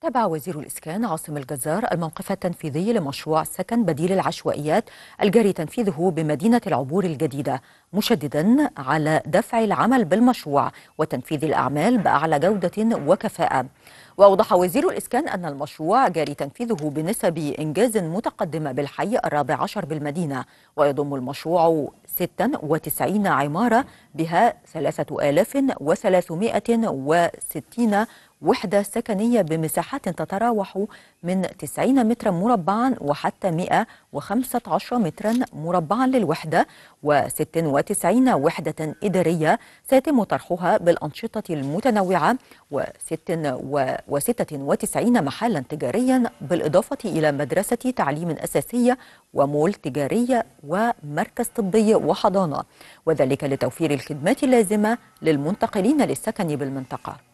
تابع وزير الإسكان عاصم الجزار الموقف التنفيذي لمشروع سكن بديل العشوائيات الجاري تنفيذه بمدينة العبور الجديدة مشددا على دفع العمل بالمشروع وتنفيذ الأعمال بأعلى جودة وكفاءة وأوضح وزير الإسكان أن المشروع جاري تنفيذه بنسب إنجاز متقدمة بالحي الرابع عشر بالمدينة ويضم المشروع 96 عمارة بها 3360 وحدة سكنية بمساحات تتراوح من 90 مترا مربعا وحتى 115 مترا مربعا للوحدة و96 وحدة إدارية سيتم طرحها بالأنشطة المتنوعة و96 محلا تجاريا بالإضافة إلى مدرسة تعليم أساسية ومول تجارية ومركز طبي وحضانة وذلك لتوفير الخدمات اللازمة للمنتقلين للسكن بالمنطقة